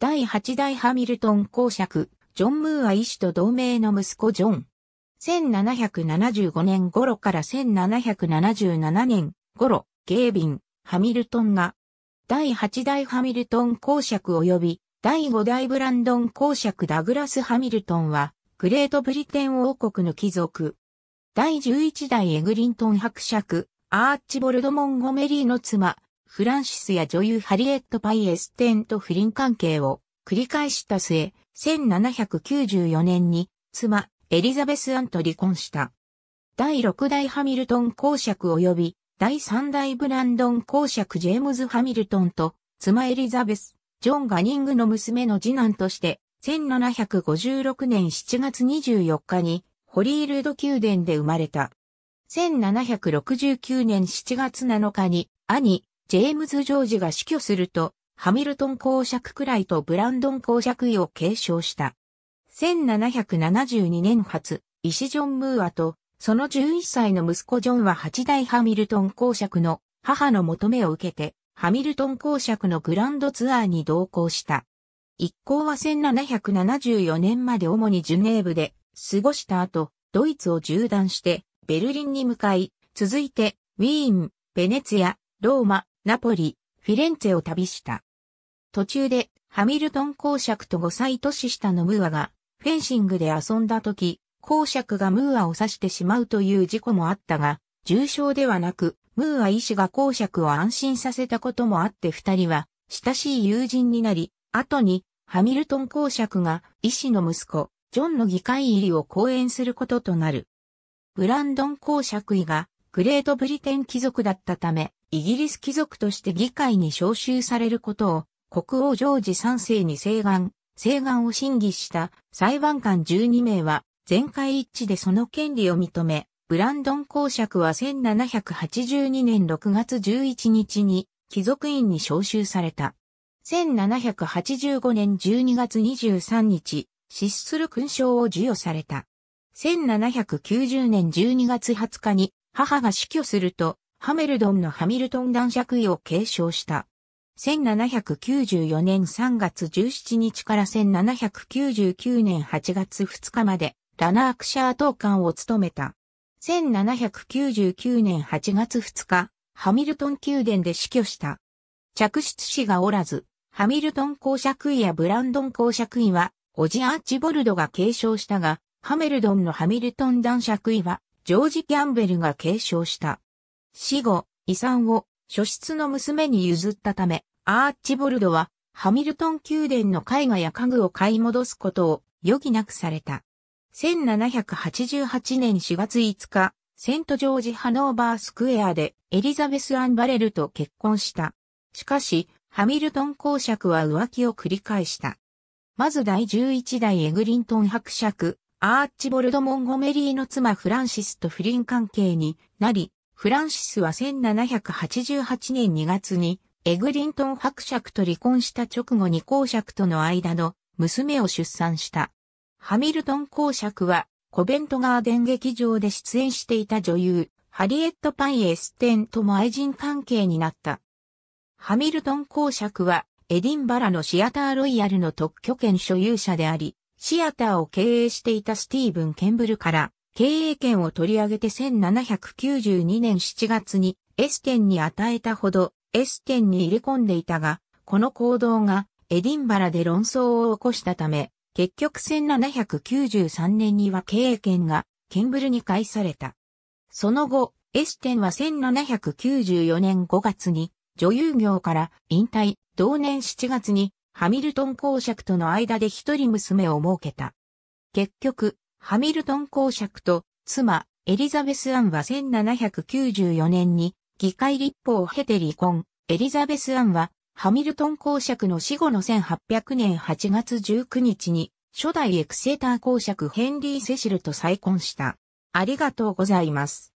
第8代ハミルトン公爵、ジョン・ムーア医師と同盟の息子ジョン。1775年頃から1777年頃、ゲービン、ハミルトンが、第8代ハミルトン公爵及び、第5代ブランドン公爵ダグラス・ハミルトンは、グレートブリテン王国の貴族。第11代エグリントン伯爵、アーチボルド・モンゴメリーの妻、フランシスや女優ハリエット・パイエステンと不倫関係を繰り返した末、1794年に妻エリザベス・アンと離婚した。第6代ハミルトン公爵及び第3代ブランドン公爵ジェームズ・ハミルトンと妻エリザベス、ジョン・ガニングの娘の次男として、1756年7月24日にホリールド宮殿で生まれた。1769年7月7日に兄、ジェームズ・ジョージが死去すると、ハミルトン公爵くらいとブランドン公爵位を継承した。1772年発、イシジョン・ムーアと、その11歳の息子ジョンは八代ハミルトン公爵の母の求めを受けて、ハミルトン公爵のグランドツアーに同行した。一行は1774年まで主にジュネーブで過ごした後、ドイツを縦断してベルリンに向かい、続いてウィーン、ベネツィア、ローマ、ナポリ、フィレンツェを旅した。途中で、ハミルトン公爵と5歳年下のムーアが、フェンシングで遊んだ時、公爵がムーアを刺してしまうという事故もあったが、重傷ではなく、ムーア医師が公爵を安心させたこともあって二人は、親しい友人になり、後に、ハミルトン公爵が、医師の息子、ジョンの議会入りを講演することとなる。ブランドン公爵位が、グレートブリテン貴族だったため、イギリス貴族として議会に招集されることを、国王ジョージ三世に請願、請願を審議した裁判官12名は、全会一致でその権利を認め、ブランドン公爵は1782年6月11日に貴族院に召集された。1785年12月23日、失する勲章を授与された。1790年12月20日に母が死去すると、ハメルドンのハミルトン男爵位を継承した。1794年3月17日から1799年8月2日まで、ラナークシャー党官を務めた。1799年8月2日、ハミルトン宮殿で死去した。着出士がおらず、ハミルトン公爵位やブランドン公爵位は、オジアーチボルドが継承したが、ハメルドンのハミルトン男爵位は、ジョージ・キャンベルが継承した。死後、遺産を初出の娘に譲ったため、アーチボルドはハミルトン宮殿の絵画や家具を買い戻すことを余儀なくされた。1788年4月5日、セントジョージ・ハノーバースクエアでエリザベス・アン・バレルと結婚した。しかし、ハミルトン公爵は浮気を繰り返した。まず第11代エグリントン伯爵、アーチボルド・モンゴメリーの妻フランシスと不倫関係になり、フランシスは1788年2月にエグリントン伯爵と離婚した直後に公爵との間の娘を出産した。ハミルトン公爵はコベントガーデン劇場で出演していた女優、ハリエット・パイエステンとも愛人関係になった。ハミルトン公爵はエディンバラのシアターロイヤルの特許権所有者であり、シアターを経営していたスティーブン・ケンブルから経営権を取り上げて1792年7月にエステンに与えたほどエステンに入れ込んでいたが、この行動がエディンバラで論争を起こしたため、結局1793年には経営権がケンブルに返された。その後、エステンは1794年5月に女優業から引退、同年7月にハミルトン公爵との間で一人娘を設けた。結局、ハミルトン公爵と妻、エリザベス・アンは1794年に議会立法を経て離婚。エリザベス・アンはハミルトン公爵の死後の1800年8月19日に初代エクセーター公爵ヘンリー・セシルと再婚した。ありがとうございます。